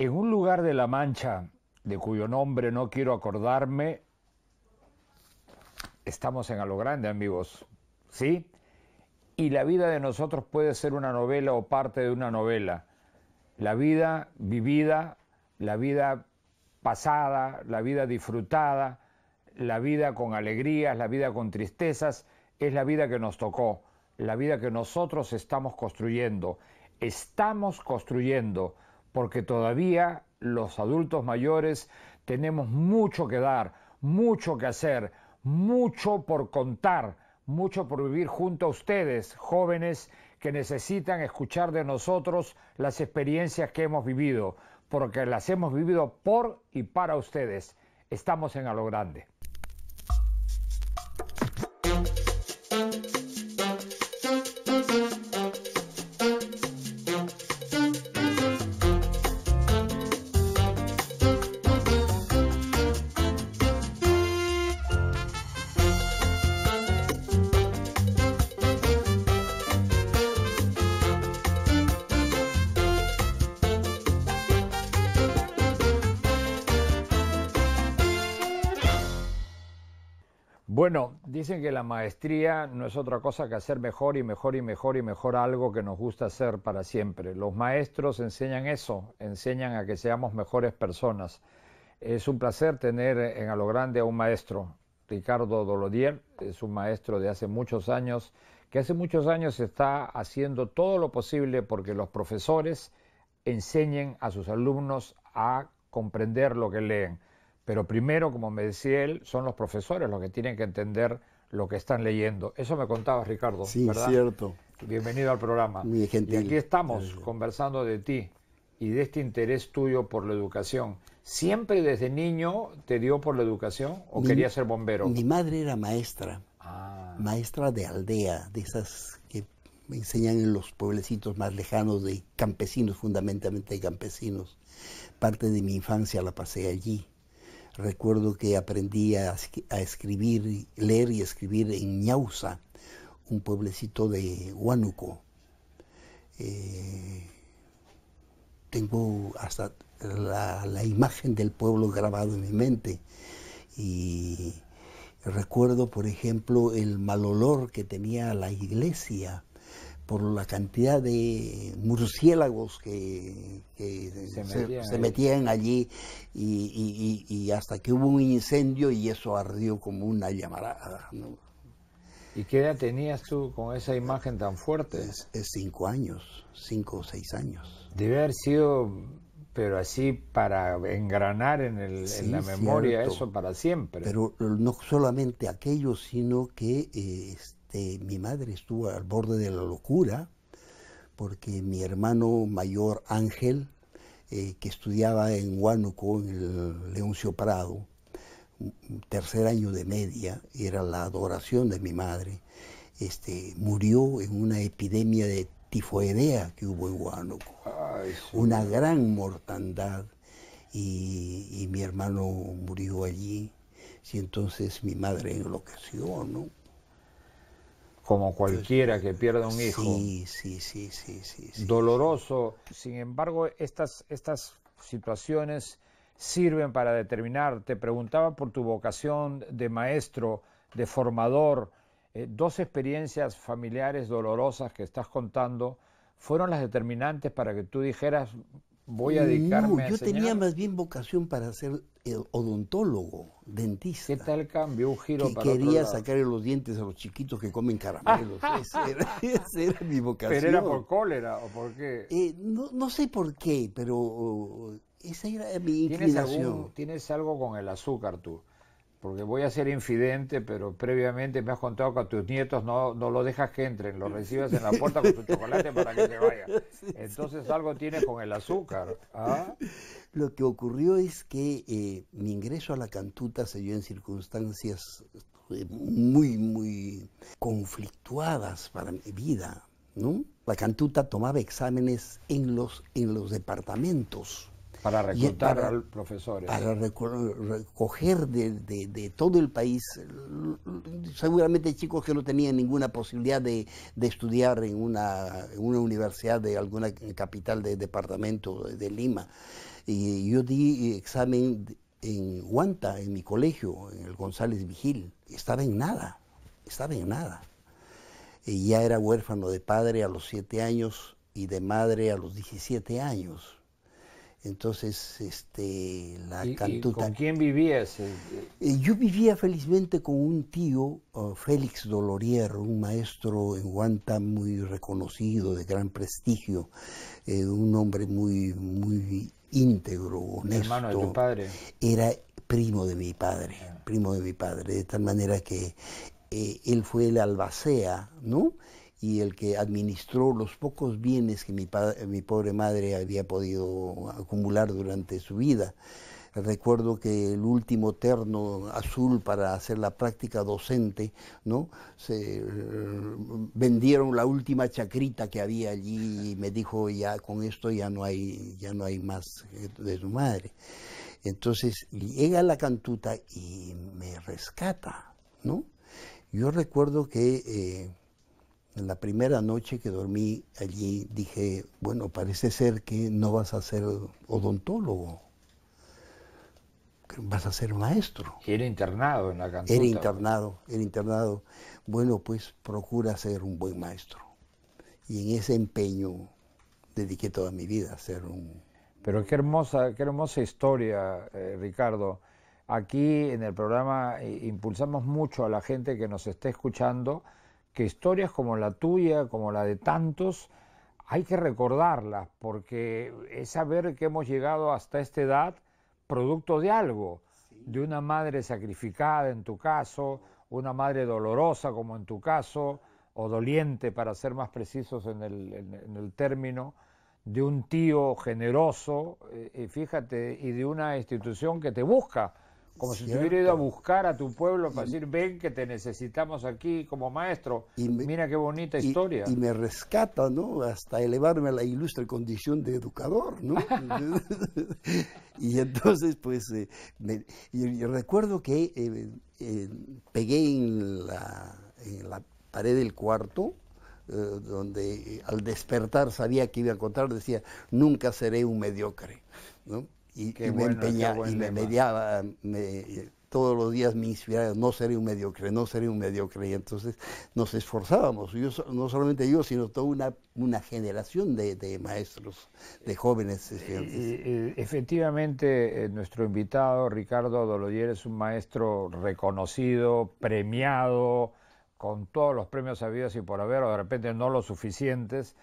En un lugar de La Mancha, de cuyo nombre no quiero acordarme, estamos en a lo grande, amigos, ¿sí? Y la vida de nosotros puede ser una novela o parte de una novela. La vida vivida, la vida pasada, la vida disfrutada, la vida con alegrías, la vida con tristezas, es la vida que nos tocó, la vida que nosotros estamos construyendo. Estamos construyendo porque todavía los adultos mayores tenemos mucho que dar, mucho que hacer, mucho por contar, mucho por vivir junto a ustedes, jóvenes que necesitan escuchar de nosotros las experiencias que hemos vivido, porque las hemos vivido por y para ustedes. Estamos en a lo grande. Dicen que la maestría no es otra cosa que hacer mejor y mejor y mejor y mejor algo que nos gusta hacer para siempre. Los maestros enseñan eso, enseñan a que seamos mejores personas. Es un placer tener en A lo Grande a un maestro. Ricardo Dolodier es un maestro de hace muchos años, que hace muchos años está haciendo todo lo posible porque los profesores enseñen a sus alumnos a comprender lo que leen. Pero primero, como me decía él, son los profesores los que tienen que entender lo que están leyendo. Eso me contaba Ricardo. Sí, ¿verdad? cierto. Bienvenido al programa. Muy gentil. Y aquí estamos conversando de ti y de este interés tuyo por la educación. ¿Siempre desde niño te dio por la educación o quería querías ser bombero? Mi madre era maestra, ah. maestra de aldea, de esas que enseñan en los pueblecitos más lejanos de campesinos, fundamentalmente de campesinos. Parte de mi infancia la pasé allí. Recuerdo que aprendí a, escribir, leer y escribir en Ñausa, un pueblecito de Huánuco. Eh, tengo hasta la, la, imagen del pueblo grabado en mi mente. Y recuerdo, por ejemplo, el mal olor que tenía la iglesia por la cantidad de murciélagos que, se, metían, allí y, hasta que hubo un incendio y eso ardió como una llamarada. ¿Y qué edad tenías tú con esa imagen tan fuerte? Es, cinco años, cinco o seis años. Debe haber sido, pero así para engranar en, la memoria eso para siempre. Pero no solamente aquello, sino que... Este, este, mi madre estuvo al borde de la locura porque mi hermano mayor Ángel, eh, que estudiaba en Huánuco, en el Leoncio Prado, tercer año de media, era la adoración de mi madre, este, murió en una epidemia de tifoidea que hubo en Huánuco. Una gran mortandad y, mi hermano murió allí. Y entonces mi madre enloqueció, ¿no? como cualquiera que pierda un hijo. Sí, sí, sí, sí, sí. doloroso. Sin embargo, estas, estas situaciones sirven para determinar. Te preguntaba por tu vocación de maestro, de formador. Eh, dos experiencias familiares dolorosas que estás contando fueron las determinantes para que tú dijeras voy a uh, dedicarme yo tenía más bien vocación para ser odontólogo, dentista. ¿Qué tal cambio? Un giro que quería sacar los dientes a los chiquitos que comen caramelos. esa, era, mi vocación. ¿Pero era por cólera o por qué? Eh, no, sé por qué, pero oh, esa era mi inclinación. ¿Tienes, algo con el azúcar tú? porque voy a ser infidente, pero previamente me has contado que a tus nietos no, no lo dejas que entren, lo recibes en la puerta con tu chocolate para que se vayan. Entonces algo tienes con el azúcar. ¿ah? Lo que ocurrió es que eh, mi ingreso a la cantuta se dio en circunstancias eh, muy, muy conflictuadas para mi vida. La cantuta tomaba exámenes en los, en los departamentos. Para reclutar profesores. Para ¿eh? recoger de, todo el país, seguramente chicos que no tenían ninguna posibilidad de, estudiar en una, en una, universidad de alguna capital de departamento de Lima. Y eh, yo di eh, examen en Huanta, en mi colegio, en el González Vigil. Estaba en nada, estaba en nada. Eh, ya era huérfano de padre a los siete años y de madre a los 17 años. Entonces, este, la cantuta. ¿y ¿Con quién vivías? Yo vivía felizmente con un tío, Félix Dolorier, un maestro en Guanta muy reconocido, de gran prestigio, un hombre muy, muy íntegro, honesto. Hermano de padre. Era primo de mi padre, ah. primo de mi padre, de tal manera que eh, él fue el albacea, ¿no? Y el que administró los pocos bienes que mi pobre madre había podido acumular durante su vida. Recuerdo que el último terno azul para hacer la práctica docente, ¿no? Se vendieron la última chacrita que había allí y me dijo, ya con esto ya no hay, ya no hay más de su madre. Entonces llega la cantuta y me rescata, ¿no? Yo recuerdo que eh, en la primera noche que dormí allí dije, bueno, parece ser que no vas a ser odontólogo vas a ser maestro. Era internado en la cantuta. Era pues. internado, era internado. Bueno, pues procura ser un buen maestro. Y en ese empeño dediqué toda mi vida a ser un... Pero qué hermosa, qué hermosa historia, eh, Ricardo. Aquí en el programa eh, impulsamos mucho a la gente que nos está escuchando que historias como la tuya, como la de tantos, hay que recordarlas porque es saber que hemos llegado hasta esta edad producto de algo, de una madre sacrificada en tu caso, una madre dolorosa como en tu caso, o doliente para ser más precisos en el, término, de un tío generoso, eh, eh, fíjate, y de una institución que te busca como si hubiera ido a buscar a tu pueblo para decir, ven que te necesitamos aquí como maestro. Y Mira qué bonita historia. Y me rescata, ¿no? Hasta elevarme a la ilustre condición de educador, ¿no? y entonces, pues, eh, yo, recuerdo que eh, eh, pegué en la, en la pared del cuarto, eh, donde al despertar sabía que iba a encontrar, decía, nunca seré un mediocre. ¿no? y, me empeñaba, y me mediaba, todos los días me inspiraba, no seré un mediocre, no seré un mediocre. Y entonces nos esforzábamos, yo, no solamente yo, sino toda una, una generación de, maestros, de jóvenes eh, eh, eh, Efectivamente, nuestro invitado, Ricardo Dolodier, es un maestro reconocido, premiado, con todos los premios habidos y por haber, o de repente no los suficientes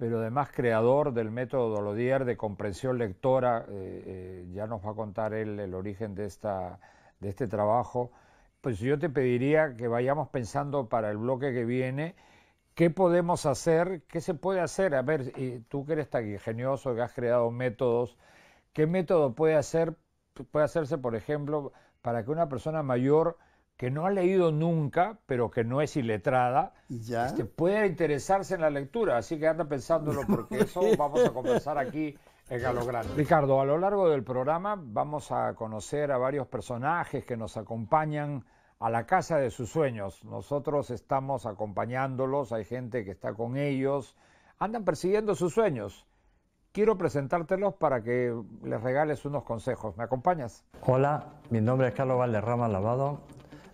pero además creador del método Dolodier de comprensión lectora, eh, eh, ya nos va a contar él el origen de, esta, de este trabajo, pues yo te pediría que vayamos pensando para el bloque que viene, ¿qué podemos hacer? ¿Qué se puede hacer? A ver, tú que eres tan ingenioso, que has creado métodos, ¿qué método puede, hacer, puede hacerse, por ejemplo, para que una persona mayor que no ha leído nunca, pero que no es iletrada, ¿Ya? Este, puede interesarse en la lectura. Así que anda pensándolo porque eso vamos a conversar aquí en Galo Grande. Ricardo, a lo largo del programa vamos a conocer a varios personajes que nos acompañan a la casa de sus sueños. Nosotros estamos acompañándolos, hay gente que está con ellos, andan persiguiendo sus sueños quiero presentártelos para que les regales unos consejos. ¿Me acompañas? Hola, mi nombre es Carlos Valderrama Lavado,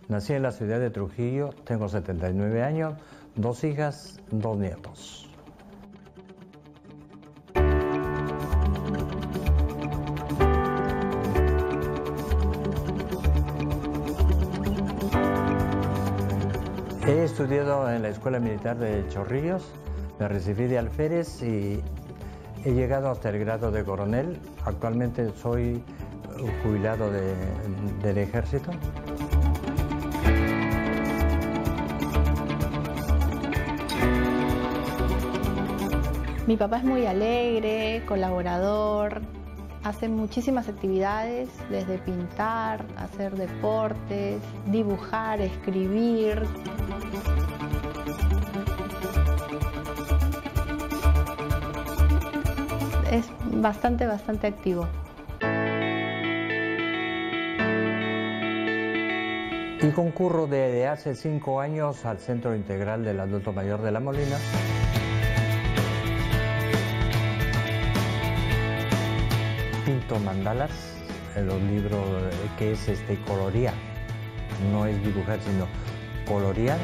Nací en la ciudad de Trujillo, tengo 79 años, dos hijas, dos nietos. He estudiado en la Escuela Militar de Chorrillos, me recibí de alférez y he llegado hasta el grado de coronel. Actualmente soy jubilado del ejército. Mi papá es muy alegre, colaborador, hace muchísimas actividades, desde pintar, hacer deportes, dibujar, escribir. Es bastante, bastante activo. Y concurro desde hace cinco años al Centro Integral del Adulto Mayor de La Molina. mandalas, eh, los libros eh, que es este coloría, no es dibujar, sino colorear.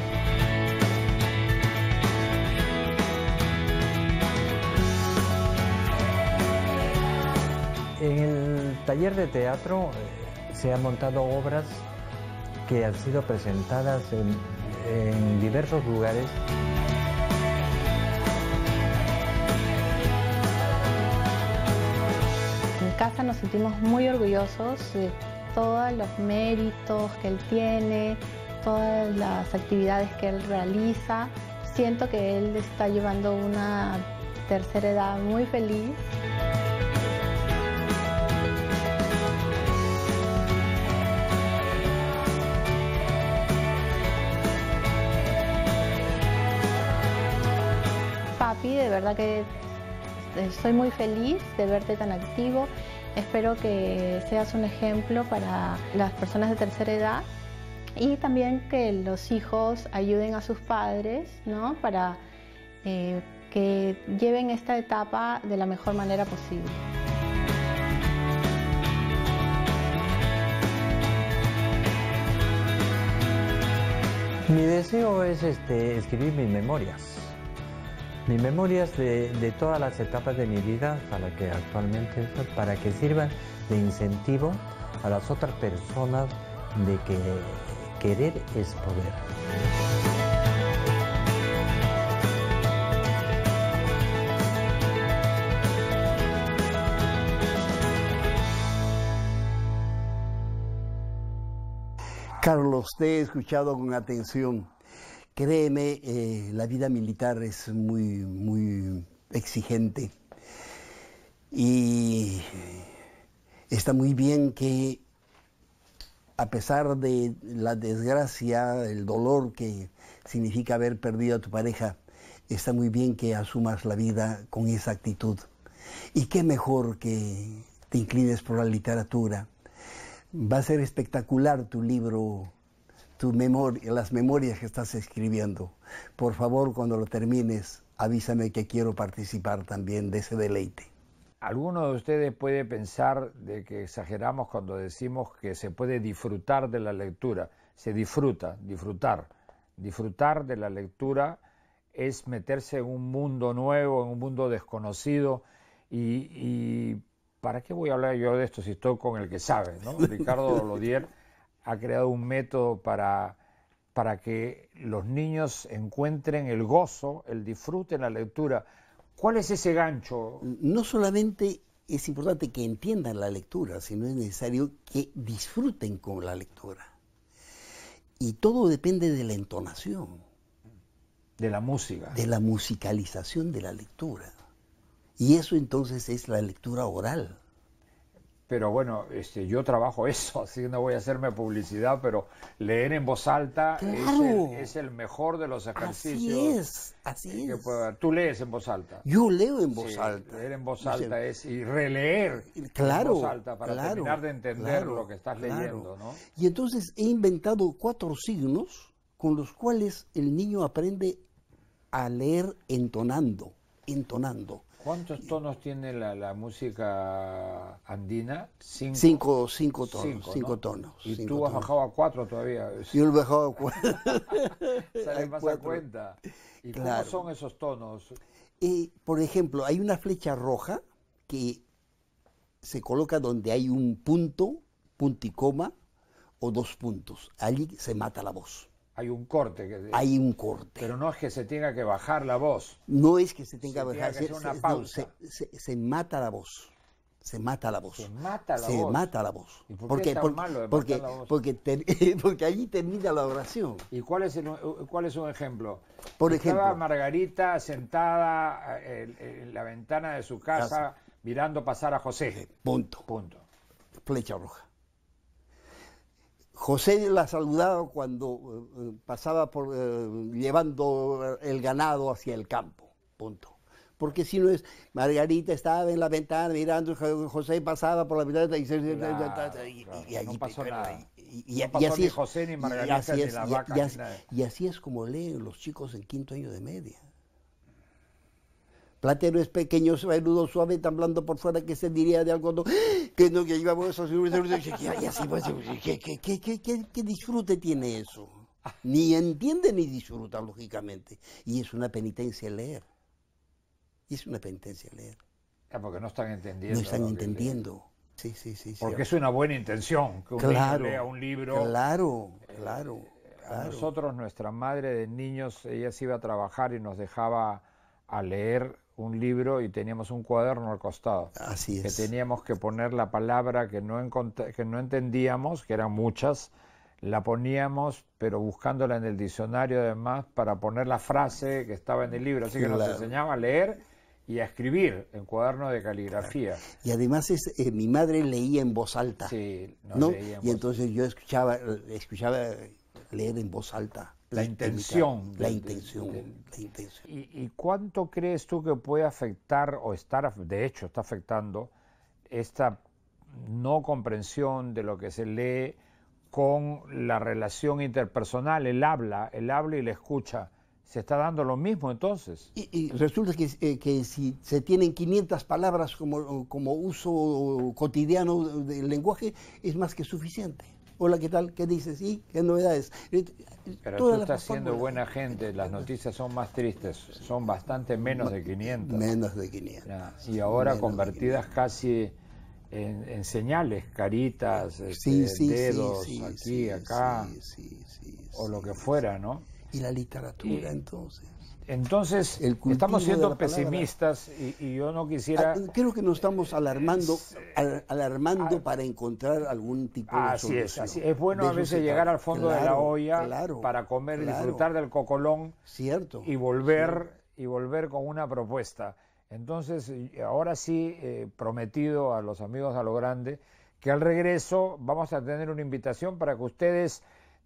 En el taller de teatro eh, se han montado obras que han sido presentadas en diversos lugares. nos sentimos muy orgullosos de todos los méritos que él tiene, todas las actividades que él realiza. Siento que él está llevando una tercera edad muy feliz. Papi, de verdad que estoy muy feliz de verte tan activo Espero que seas un ejemplo para las personas de tercera edad y también que los hijos ayuden a sus padres para eh, que lleven esta etapa de la mejor manera posible. Mi deseo es este, escribir mis memorias mis memorias de, de, todas las etapas de mi vida, para que actualmente, para que sirvan de incentivo a las otras personas de que querer es poder. Carlos, te he escuchado con atención Créeme, eh, la vida militar es muy, muy exigente y está muy bien que a pesar de la desgracia, el dolor que significa haber perdido a tu pareja, está muy bien que asumas la vida con esa actitud. Y qué mejor que te inclines por la literatura. Va a ser espectacular tu libro tu memoria, las memorias que estás escribiendo. Por favor, cuando lo termines, avísame que quiero participar también de ese deleite. Alguno de ustedes puede pensar de que exageramos cuando decimos que se puede disfrutar de la lectura. Se disfruta, disfrutar. Disfrutar de la lectura es meterse en un mundo nuevo, en un mundo desconocido. Y, ¿para qué voy a hablar yo de esto si estoy con el que sabe? ¿no? Ricardo Lodier ha creado un método para, para que los niños encuentren el gozo, el disfrute en la lectura. ¿Cuál es ese gancho? No solamente es importante que entiendan la lectura, sino es necesario que disfruten con la lectura. Y todo depende de la entonación. De la música. De la musicalización de la lectura. Y eso entonces es la lectura oral pero bueno, este, yo trabajo eso, así que no voy a hacerme publicidad, pero leer en voz alta es, el, mejor de los ejercicios. Así es, así es. Tú lees en voz alta. Yo leo en voz alta. Leer en voz alta es y releer claro, en voz alta para terminar de entender lo que estás leyendo. Y entonces he inventado cuatro signos con los cuales el niño aprende a leer entonando, entonando. ¿Cuántos tonos tiene la, la música andina? Cinco, cinco, tonos. tonos. Y tú has bajado a cuatro todavía. Yo lo he bajado a cuatro. Sale más a cuenta. ¿Y cuáles cómo son esos tonos? Y por ejemplo, hay una flecha roja que se coloca donde hay un punto, punto y coma, o dos puntos. Allí se mata la voz. Hay un corte. Que, hay un corte. Pero no es que se tenga que bajar la voz. No es que se tenga que bajar. se, una pausa. se, mata la voz. Se mata la voz. Se mata la voz. Mata la voz. porque, porque, porque, Porque, allí termina la oración. ¿Y cuál es, cuál es un ejemplo? Por ejemplo. Estaba Margarita sentada eh, en, la ventana de su casa, casa. mirando pasar a José. Punto. Punto. Flecha roja. José la saludaba cuando eh, pasaba por, eh, llevando el ganado hacia el campo, punto. Porque si no es, Margarita estaba en la ventana mirando, José pasaba por la ventana y, así es, y así es como leen los chicos en quinto año de media. Platero es pequeño, nudo, suave, tan blando por fuera que se diría de algo, Que no, que ay así, ¿Qué, qué, qué, qué disfrute tiene eso? Ah. Ni entiende ni disfruta, lógicamente. Y es una penitencia leer. Y es una penitencia leer. Ah, porque no están entendiendo. No están entendiendo. Sí, sí, sí, porque es una buena intención que un lea un libro. Claro, claro, eh, claro. A nosotros, nuestra madre de niños, ella se iba a trabajar y nos dejaba a leer un libro y teníamos un cuaderno al costado. Así Que teníamos que poner la palabra que no, que no entendíamos, que eran muchas, la poníamos, pero buscándola en el diccionario además para poner la frase que estaba en el libro. Así que nos enseñaba a leer y a escribir en cuaderno de caligrafía. Y además eh, mi madre leía en voz alta. Sí, Y entonces yo escuchaba, escuchaba leer en voz alta. La intención. La intención. la intención. ¿Y, cuánto crees tú que puede afectar o estar, de hecho está afectando, esta no comprensión de lo que se lee con la relación interpersonal, el habla, el habla y la escucha? ¿Se está dando lo mismo entonces? Y, resulta que, eh, que, si se tienen 500 palabras como uso cotidiano del lenguaje, es más que suficiente hola, ¿qué tal? ¿Qué dices? ¿Y qué novedades? Pero tú estás siendo buena gente, las noticias son más tristes, son bastante menos de 500. Menos de 500. y ahora convertidas casi en, señales, caritas, este, dedos, aquí, acá, o lo que fuera, ¿no? Y la literatura entonces. Entonces, estamos siendo pesimistas y, yo no quisiera... Ah, creo que nos estamos alarmando, alarmando ah, para encontrar algún tipo de solución. Es, así es bueno a veces llegar al fondo de la olla para comer, y disfrutar del cocolón cierto, y, volver, y volver con una propuesta. Entonces, ahora sí, eh, prometido a los amigos a lo grande, que al regreso vamos a tener una invitación para que ustedes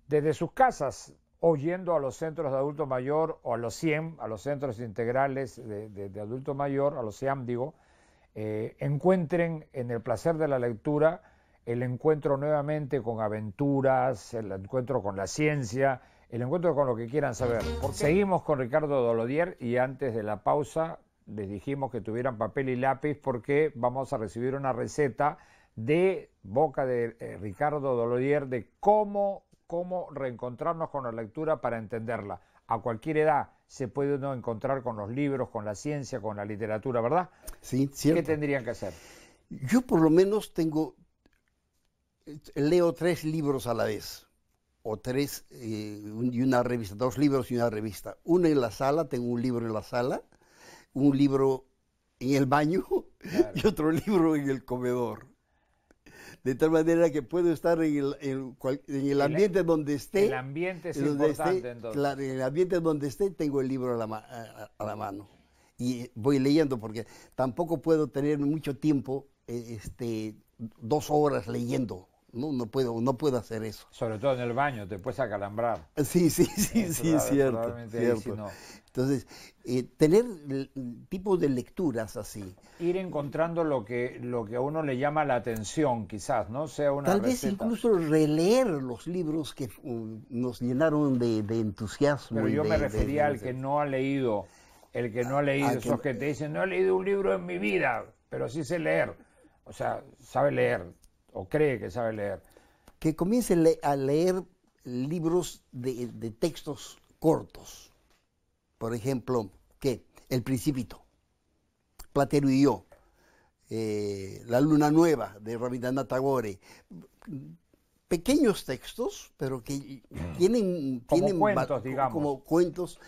desde sus casas oyendo a los centros de adulto mayor o a los CIEM, a los centros integrales de, adulto mayor, a los CIAM digo, eh, encuentren en el placer de la lectura el encuentro nuevamente con aventuras, el encuentro con la ciencia, el encuentro con lo que quieran saber. Seguimos con Ricardo Dolodier y antes de la pausa les dijimos que tuvieran papel y lápiz porque vamos a recibir una receta de boca de eh, Ricardo Dolodier de cómo cómo reencontrarnos con la lectura para entenderla. A cualquier edad se puede uno encontrar con los libros, con la ciencia, con la literatura, ¿verdad? Sí, cierto. ¿Qué tendrían que hacer? Yo por lo menos tengo, leo tres libros a la vez o tres eh, y una revista, dos libros y una revista. Uno en la sala, tengo un libro en la sala, un libro en el baño y otro libro en el comedor de tal manera que puedo estar en el, en el ambiente donde esté. El ambiente es importante, entonces. en el ambiente donde esté tengo el libro a la, a la mano y voy leyendo porque tampoco puedo tener mucho tiempo, eh, este, dos horas leyendo no, puedo, no puedo hacer eso. Sobre todo en el baño, te puedes acalambrar. Eh, sí, sí, sí, sí, cierto. cierto. Entonces, eh, tener tipos de lecturas así. Ir encontrando lo que, lo que a uno le llama la atención, quizás, ¿no? Sea una Tal vez incluso releer los libros que uh, nos llenaron de, entusiasmo. Pero yo me refería al que no ha leído, el que no ha leído, ah, esos que te dicen, no he leído un libro en mi vida, pero sí sé leer. O sea, sabe leer o cree que sabe leer? Que comience a leer libros de, textos cortos. Por ejemplo, ¿qué? El Principito, Platero y yo, eh, La Luna Nueva de Rabindranath Tagore. Pequeños textos, pero que mm. tienen, como cuentos, digamos. como cuentos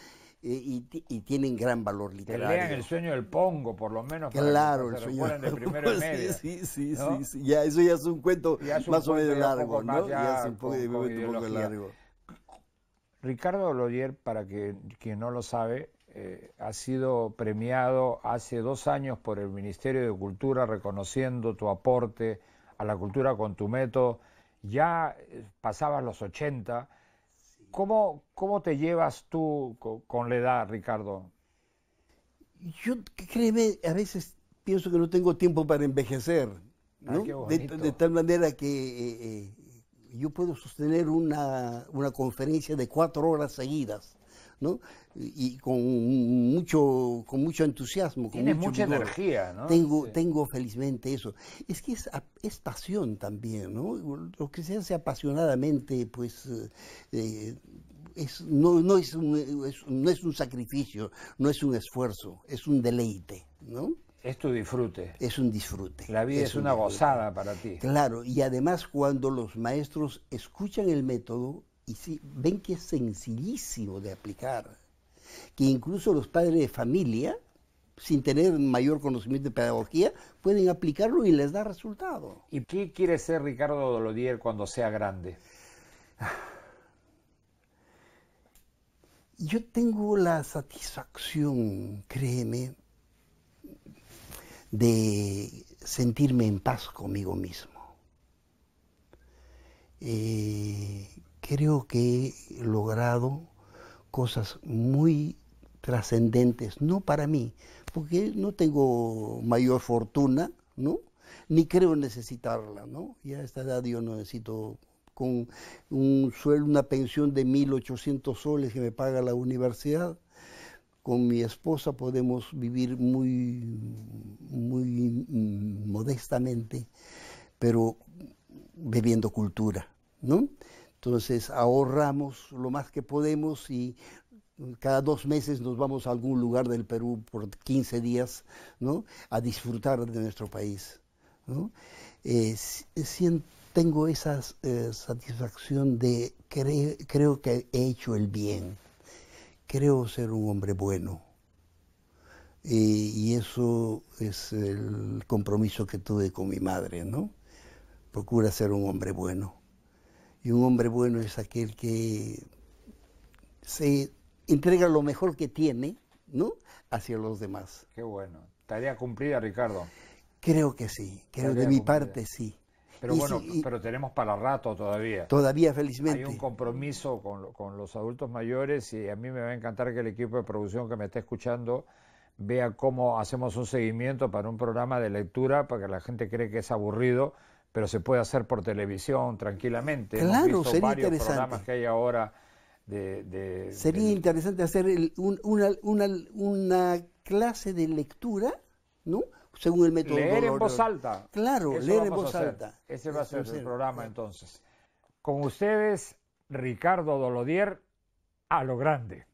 y, tienen gran valor literario. Que El sueño del Pongo, por lo menos. Claro, el sueño del Pongo. sí, sí, sí, Ya, eso ya es un cuento más o menos largo, largo. Ricardo Lodier, para que, quien no lo sabe, eh, ha sido premiado hace dos años por el Ministerio de Cultura reconociendo tu aporte a la cultura con tu método. Ya eh, pasabas los 80 ¿Cómo, te llevas tú con, la edad, Ricardo? Yo, créeme, a veces pienso que no tengo tiempo para envejecer, de, tal manera que eh, eh, yo puedo sostener una, una, conferencia de cuatro horas seguidas. ¿no? Y, con mucho, con mucho entusiasmo. Con mucha energía, ¿no? Tengo, tengo felizmente eso. Es que es, estación pasión también, ¿no? Lo que se hace apasionadamente, pues... Eh, es, no, no, es un, no es un sacrificio, no es un esfuerzo, es un deleite, ¿no? Es tu disfrute. Es un disfrute. La vida es, una gozada para ti. Claro, y además cuando los maestros escuchan el método, y ven que es sencillísimo de aplicar, que incluso los padres de familia, sin tener mayor conocimiento de pedagogía, pueden aplicarlo y les da resultado. ¿Y qué quiere ser Ricardo Dolodier cuando sea grande? Yo tengo la satisfacción, créeme, de sentirme en paz conmigo mismo. Eh, creo que he logrado cosas muy trascendentes, no para mí, porque no tengo mayor fortuna, ¿no? Ni creo necesitarla, ¿no? Ya a esta edad yo no necesito con un sueldo, una pensión de 1.800 soles que me paga la universidad. Con mi esposa podemos vivir muy, muy modestamente, pero bebiendo cultura, ¿no? Entonces ahorramos lo más que podemos y mm, cada dos meses nos vamos a algún lugar del Perú por 15 días ¿no? a disfrutar de nuestro país. Eh, eh, tengo esa eh, satisfacción de creo que he hecho el bien, creo ser un hombre bueno. y eso es el compromiso que tuve con mi madre, ¿no? Procura ser un hombre bueno. Y un hombre bueno es aquel que se entrega lo mejor que tiene, ¿no? Hacia los demás. Qué bueno. Tarea cumplida, Ricardo. Creo que sí, creo de mi parte sí. Pero bueno, pero tenemos para rato todavía. Todavía, felizmente. Hay un compromiso con, con, los adultos mayores y a mí me va a encantar que el equipo de producción que me está escuchando vea cómo hacemos un seguimiento para un programa de lectura, porque la gente cree que es aburrido pero se puede hacer por televisión tranquilamente. Claro, Hemos visto sería varios interesante. programas que hay ahora sería interesante hacer una, clase de lectura, ¿no? Según el método. Leer en voz alta. Claro, leer en voz alta. Ese va a ser el programa entonces. Con ustedes, Ricardo Dolodier, a lo grande.